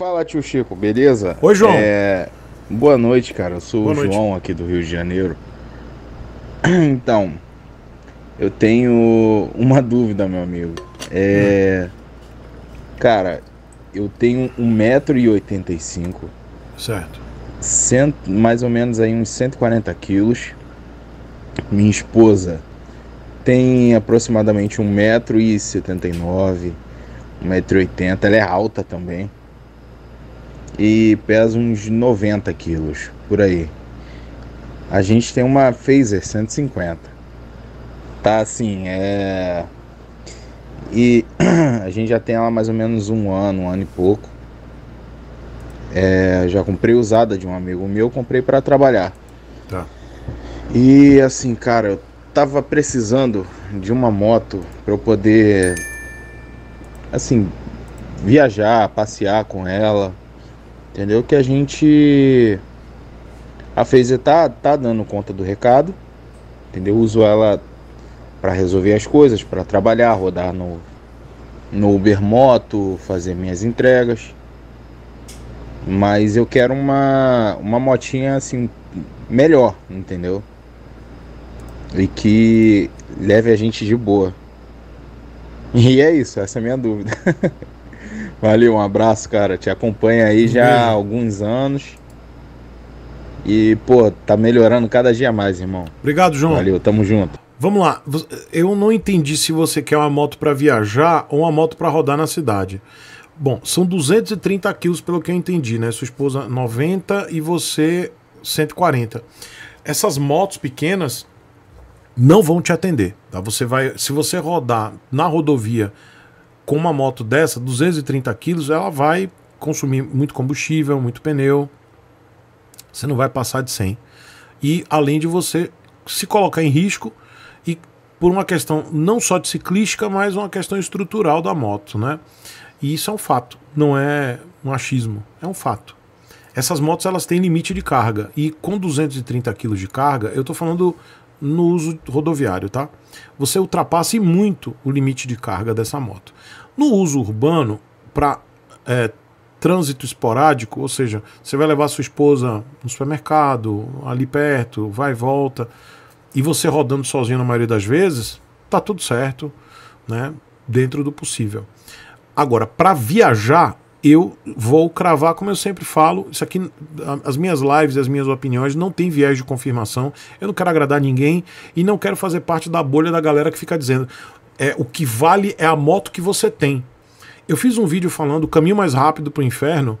Fala, tio Chico, beleza? Oi, João. É... Boa noite, cara. Eu sou Boa o noite. João aqui do Rio de Janeiro. Então, eu tenho uma dúvida, meu amigo. É. Hum. Cara, eu tenho 1,85m. Certo. Cento, mais ou menos aí uns 140 quilos. Minha esposa tem aproximadamente 1,79m, 1,80m. Ela é alta também e pesa uns 90 quilos por aí. A gente tem uma Phaser 150. Tá assim, é. E a gente já tem ela mais ou menos um ano, um ano e pouco. É, já comprei usada de um amigo meu, comprei para trabalhar. Tá. E assim, cara, eu tava precisando de uma moto para eu poder assim viajar, passear com ela. Entendeu? Que a gente. A FaZe tá, tá dando conta do recado. Entendeu? Uso ela para resolver as coisas, para trabalhar, rodar no, no Uber Moto, fazer minhas entregas. Mas eu quero uma, uma motinha assim melhor, entendeu? E que leve a gente de boa. E é isso, essa é a minha dúvida. Valeu, um abraço, cara. Te acompanha aí já há alguns anos. E, pô, tá melhorando cada dia mais, irmão. Obrigado, João. Valeu, tamo junto. Vamos lá. Eu não entendi se você quer uma moto para viajar ou uma moto para rodar na cidade. Bom, são 230 quilos, pelo que eu entendi, né? Sua esposa 90 e você 140. Essas motos pequenas não vão te atender, tá? Você vai, se você rodar na rodovia com uma moto dessa, 230 quilos, ela vai consumir muito combustível, muito pneu. Você não vai passar de 100. E além de você se colocar em risco e por uma questão não só de ciclística, mas uma questão estrutural da moto, né? E isso é um fato, não é um achismo, é um fato. Essas motos elas têm limite de carga e com 230 kg de carga, eu estou falando no uso rodoviário, tá? Você ultrapassa e muito o limite de carga dessa moto. No uso urbano, para é, trânsito esporádico, ou seja, você vai levar sua esposa no supermercado, ali perto, vai e volta, e você rodando sozinho na maioria das vezes, tá tudo certo, né? Dentro do possível. Agora, para viajar, eu vou cravar, como eu sempre falo, isso aqui, as minhas lives, as minhas opiniões, não tem viés de confirmação. Eu não quero agradar ninguém e não quero fazer parte da bolha da galera que fica dizendo é o que vale é a moto que você tem. Eu fiz um vídeo falando o caminho mais rápido para o inferno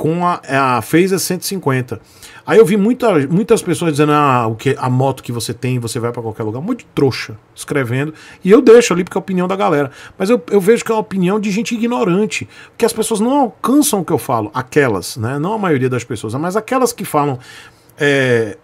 com a, é a Phaser 150. Aí eu vi muita, muitas pessoas dizendo ah, o que, a moto que você tem, você vai para qualquer lugar. Um monte de trouxa escrevendo. E eu deixo ali porque é a opinião da galera. Mas eu, eu vejo que é uma opinião de gente ignorante. Porque as pessoas não alcançam o que eu falo. Aquelas, né? Não a maioria das pessoas, mas aquelas que falam. É,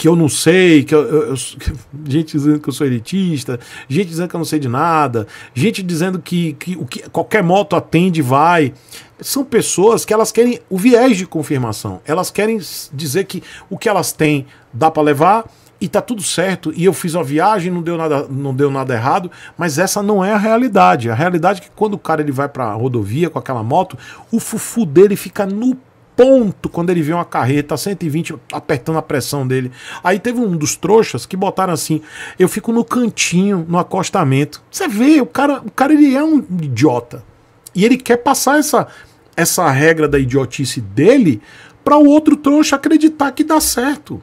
que eu não sei, que eu, eu, gente dizendo que eu sou elitista, gente dizendo que eu não sei de nada, gente dizendo que, que, o que qualquer moto atende vai. São pessoas que elas querem o viés de confirmação. Elas querem dizer que o que elas têm dá para levar e tá tudo certo, e eu fiz uma viagem, não deu nada, não deu nada errado, mas essa não é a realidade. A realidade é que quando o cara ele vai para a rodovia com aquela moto, o fufu dele fica no ponto quando ele vê uma carreta 120 apertando a pressão dele. Aí teve um dos trouxas que botaram assim: eu fico no cantinho, no acostamento. Você vê, o cara, o cara ele é um idiota. E ele quer passar essa essa regra da idiotice dele para o outro trouxa acreditar que dá certo.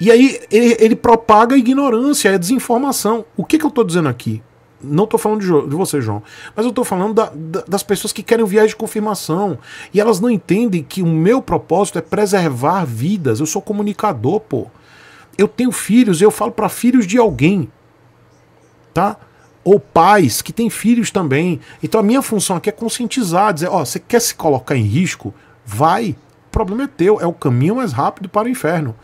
E aí ele, ele, propaga a ignorância, a desinformação. O que, que eu estou dizendo aqui? Não estou falando de, de, você, João, mas eu estou falando da, da, das pessoas que querem o viés de confirmação e elas não entendem que o meu propósito é preservar vidas. Eu sou comunicador, pô. Eu tenho filhos, eu falo para filhos de alguém, tá? Ou pais que têm filhos também. Então a minha função aqui é conscientizar, dizer, ó, oh, você quer se colocar em risco? Vai. O problema é teu, é o caminho mais rápido para o inferno.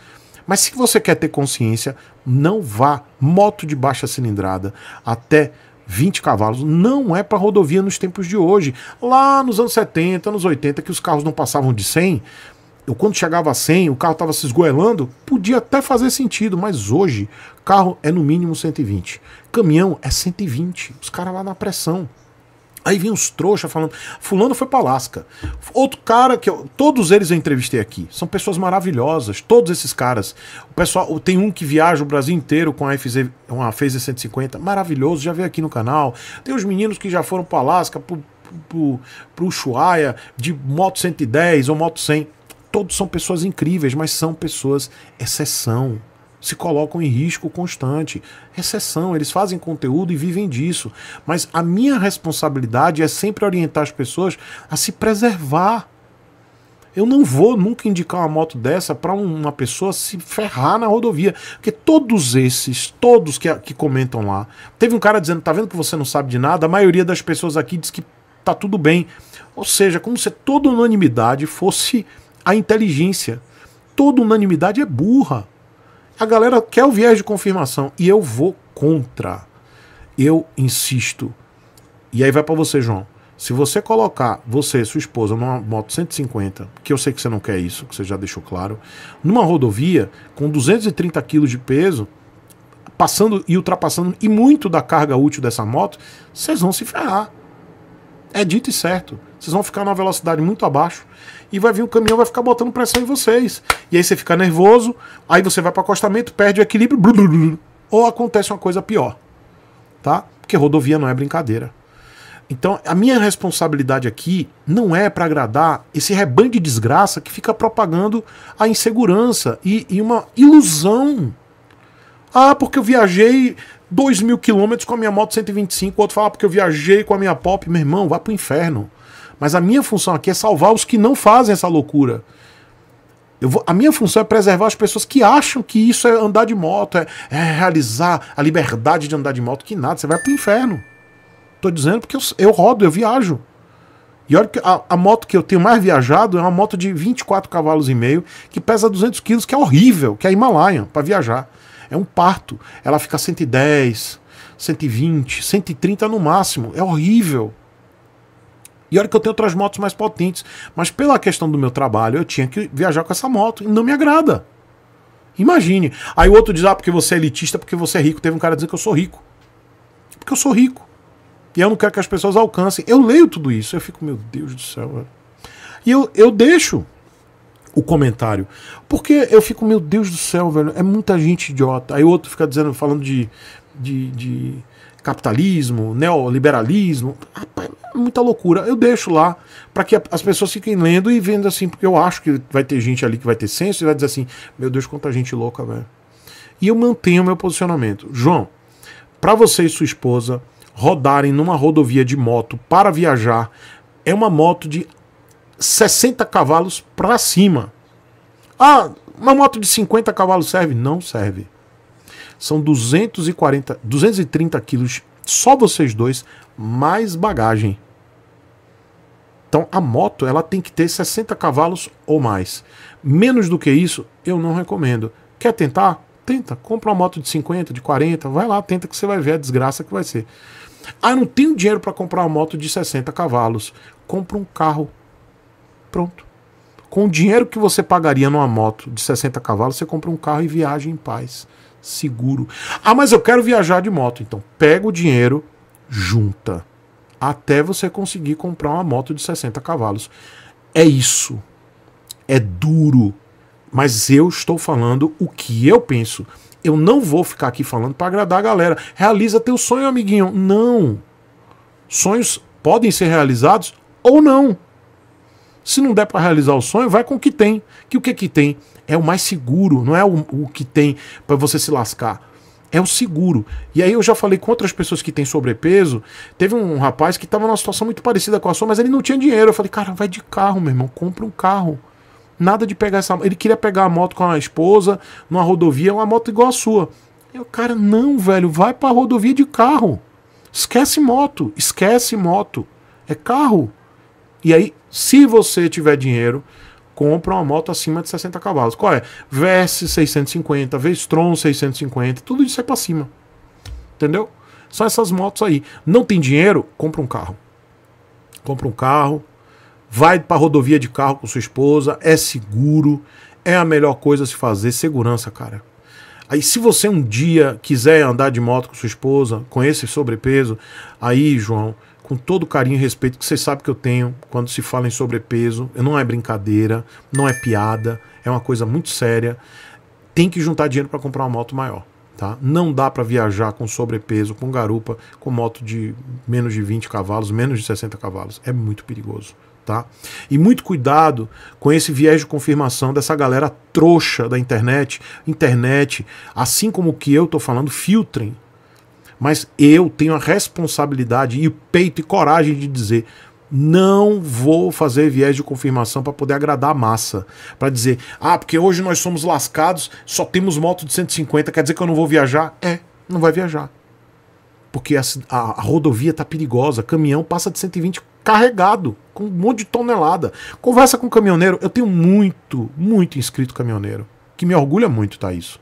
Mas se você quer ter consciência, não vá moto de baixa cilindrada até 20 cavalos, não é para rodovia nos tempos de hoje. Lá nos anos 70, anos 80, que os carros não passavam de 100, eu, quando chegava a 100, o carro estava se esgoelando, podia até fazer sentido, mas hoje, carro é no mínimo 120. Caminhão é 120. Os caras lá na pressão. Aí vem uns trouxas falando, fulano foi pra Alasca. Outro cara que eu, todos eles eu entrevistei aqui, são pessoas maravilhosas, todos esses caras. O pessoal, tem um que viaja o Brasil inteiro com a FZ, uma FZ 150, maravilhoso, já veio aqui no canal. Tem os meninos que já foram pra Alasca, pro, pro, pro Ushuaia, de moto 110 ou moto 100. Todos são pessoas incríveis, mas são pessoas exceção se colocam em risco constante. Recessão, eles fazem conteúdo e vivem disso. Mas a minha responsabilidade é sempre orientar as pessoas a se preservar. Eu não vou nunca indicar uma moto dessa para uma pessoa se ferrar na rodovia. Porque todos esses, todos que, que comentam lá. Teve um cara dizendo: tá vendo que você não sabe de nada? A maioria das pessoas aqui diz que tá tudo bem. Ou seja, como se toda unanimidade fosse a inteligência. Toda unanimidade é burra. A galera quer o viés de confirmação e eu vou contra. Eu insisto. E aí vai para você, João. Se você colocar você, sua esposa, numa moto 150, que eu sei que você não quer isso, que você já deixou claro, numa rodovia com 230 quilos de peso, passando e ultrapassando e muito da carga útil dessa moto, vocês vão se ferrar. É dito e certo. Vocês vão ficar numa velocidade muito abaixo e vai vir o caminhão vai ficar botando pressão em vocês. E aí você fica nervoso, aí você vai para acostamento, perde o equilíbrio, blu, blu, blu, ou acontece uma coisa pior. Tá? Porque rodovia não é brincadeira. Então, a minha responsabilidade aqui não é para agradar esse rebanho de desgraça que fica propagando a insegurança e, e uma ilusão. Ah, porque eu viajei 2 mil quilômetros com a minha moto 125. O outro fala, ah, porque eu viajei com a minha pop. Meu irmão, vá pro inferno. Mas a minha função aqui é salvar os que não fazem essa loucura. Vou, a minha função é preservar as pessoas que acham que isso é andar de moto, é, é realizar a liberdade de andar de moto. Que nada, você vai pro inferno. Tô dizendo porque eu, eu rodo, eu viajo. E olha que a, a, moto que eu tenho mais viajado é uma moto de 24 cavalos e meio, que pesa 200 quilos, que é horrível, que é a Himalaia, para viajar. É um parto. Ela fica 110, 120, 130 no máximo. É horrível. E olha que eu tenho outras motos mais potentes. Mas pela questão do meu trabalho, eu tinha que viajar com essa moto e não me agrada. Imagine. Aí o outro diz: ah, porque você é elitista, porque você é rico. Teve um cara dizendo que eu sou rico. Porque eu sou rico. E eu não quero que as pessoas alcancem. Eu leio tudo isso. Eu fico, meu Deus do céu. Velho. E eu, eu deixo o comentário. Porque eu fico, meu Deus do céu, velho. É muita gente idiota. Aí o outro fica dizendo, falando de. de, de capitalismo, neoliberalismo. Rapaz, muita loucura. Eu deixo lá para que as pessoas fiquem lendo e vendo assim, porque eu acho que vai ter gente ali que vai ter senso e vai dizer assim: meu Deus, quanta gente louca, velho. E eu mantenho meu posicionamento. João, para você e sua esposa rodarem numa rodovia de moto para viajar, é uma moto de 60 cavalos para cima. Ah, uma moto de 50 cavalos serve? Não serve. São 240, 230 quilos só vocês dois, mais bagagem. Então a moto ela tem que ter 60 cavalos ou mais. Menos do que isso, eu não recomendo. Quer tentar? Tenta. Compra uma moto de 50, de 40, vai lá, tenta que você vai ver a desgraça que vai ser. Ah, eu não tenho dinheiro para comprar uma moto de 60 cavalos. Compra um carro. Pronto. Com o dinheiro que você pagaria numa moto de 60 cavalos, você compra um carro e viaja em paz, seguro. Ah, mas eu quero viajar de moto. Então, pega o dinheiro, junta, até você conseguir comprar uma moto de 60 cavalos. É isso. É duro. Mas eu estou falando o que eu penso. Eu não vou ficar aqui falando para agradar a galera. Realiza teu sonho, amiguinho. Não. Sonhos podem ser realizados ou não. Se não der para realizar o sonho, vai com o que tem. Que o que que tem é o mais seguro, não é o, o que tem para você se lascar. É o seguro. E aí eu já falei com outras pessoas que têm sobrepeso. Teve um rapaz que estava numa situação muito parecida com a sua, mas ele não tinha dinheiro. Eu falei, cara, vai de carro, meu irmão, compra um carro. Nada de pegar essa. Ele queria pegar a moto com a esposa numa rodovia, uma moto igual a sua. Eu, cara, não, velho, vai pra rodovia de carro. Esquece moto, esquece moto. É carro. E aí, se você tiver dinheiro, compra uma moto acima de 60 cavalos. Qual é? vs 650, Vestron 650, tudo isso é para cima. Entendeu? São essas motos aí. Não tem dinheiro? Compra um carro. Compra um carro, vai para rodovia de carro com sua esposa, é seguro, é a melhor coisa a se fazer, segurança, cara. Aí se você um dia quiser andar de moto com sua esposa, com esse sobrepeso, aí, João, com todo o carinho e respeito que você sabe que eu tenho quando se fala em sobrepeso. Não é brincadeira, não é piada, é uma coisa muito séria. Tem que juntar dinheiro para comprar uma moto maior. Tá? Não dá para viajar com sobrepeso, com garupa, com moto de menos de 20 cavalos, menos de 60 cavalos. É muito perigoso. Tá? E muito cuidado com esse viés de confirmação dessa galera trouxa da internet. Internet, assim como o que eu estou falando, filtrem mas eu tenho a responsabilidade e o peito e coragem de dizer: não vou fazer viés de confirmação para poder agradar a massa. Para dizer, ah, porque hoje nós somos lascados, só temos moto de 150, quer dizer que eu não vou viajar? É, não vai viajar. Porque a, a, a rodovia tá perigosa, caminhão passa de 120 carregado, com um monte de tonelada. Conversa com caminhoneiro, eu tenho muito, muito inscrito caminhoneiro, que me orgulha muito, tá isso.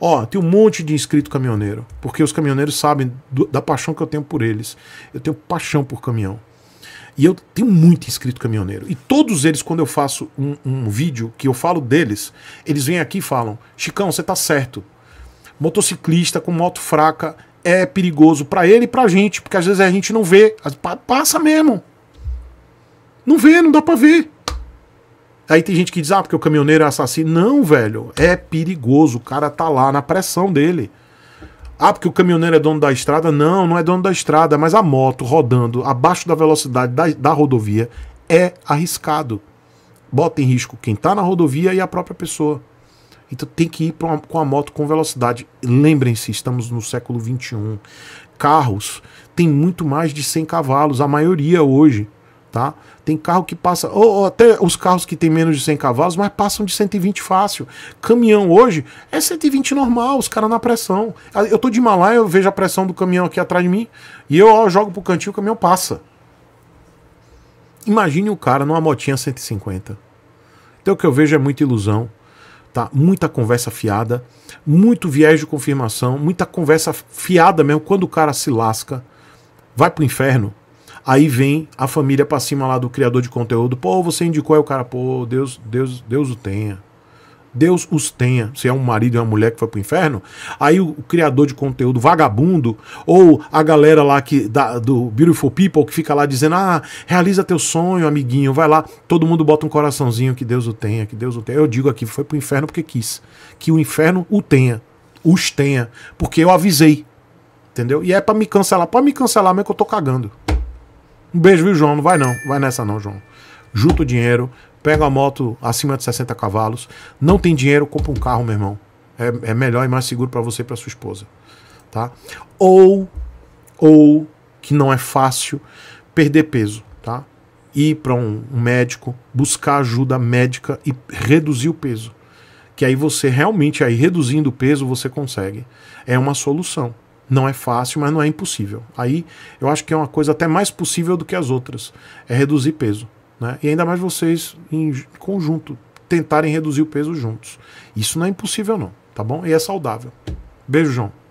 Ó, tem um monte de inscrito caminhoneiro, porque os caminhoneiros sabem do, da paixão que eu tenho por eles. Eu tenho paixão por caminhão. E eu tenho muito inscrito caminhoneiro. E todos eles, quando eu faço um, um vídeo que eu falo deles, eles vêm aqui e falam: Chicão, você tá certo. Motociclista com moto fraca é perigoso para ele e pra gente, porque às vezes a gente não vê. Passa mesmo. Não vê, não dá pra ver. Aí tem gente que diz, ah, porque o caminhoneiro é assassino. Não, velho, é perigoso. O cara tá lá na pressão dele. Ah, porque o caminhoneiro é dono da estrada? Não, não é dono da estrada, mas a moto rodando abaixo da velocidade da, da rodovia é arriscado. Bota em risco quem tá na rodovia e a própria pessoa. Então tem que ir uma, com a moto com velocidade. Lembrem-se, estamos no século XXI. Carros têm muito mais de 100 cavalos, a maioria hoje tá? Tem carro que passa, ou, ou, até os carros que tem menos de 100 cavalos, mas passam de 120 fácil. Caminhão hoje é 120 normal, os caras na pressão. Ah, eu tô de malai eu vejo a pressão do caminhão aqui atrás de mim, e eu ó, jogo pro cantinho, o caminhão passa. Imagine o cara numa motinha 150. Então o que eu vejo é muita ilusão, tá? Muita conversa fiada, muito viés de confirmação, muita conversa fiada mesmo quando o cara se lasca, vai pro inferno Aí vem a família pra cima lá do criador de conteúdo. Pô, você indicou aí o cara, pô, Deus, Deus, Deus o tenha. Deus os tenha. Se é um marido e é uma mulher que foi pro inferno, aí o, o criador de conteúdo vagabundo, ou a galera lá que da, do Beautiful People que fica lá dizendo: ah, realiza teu sonho, amiguinho, vai lá. Todo mundo bota um coraçãozinho que Deus o tenha, que Deus o tenha. Eu digo aqui: foi pro inferno porque quis. Que o inferno o tenha, os tenha, porque eu avisei. Entendeu? E é para me cancelar. Pode me cancelar mesmo que eu tô cagando. Um beijo, viu, João? Não vai não. Vai nessa não, João. Junta o dinheiro, pega a moto acima de 60 cavalos. Não tem dinheiro, compra um carro, meu irmão. É, é melhor e mais seguro para você e para sua esposa. Tá? Ou, ou, que não é fácil, perder peso. Tá? Ir para um, um médico, buscar ajuda médica e reduzir o peso. Que aí você realmente, aí reduzindo o peso, você consegue. É uma solução. Não é fácil, mas não é impossível. Aí eu acho que é uma coisa até mais possível do que as outras, é reduzir peso. Né? E ainda mais vocês em conjunto tentarem reduzir o peso juntos. Isso não é impossível não, tá bom? E é saudável. Beijo, João.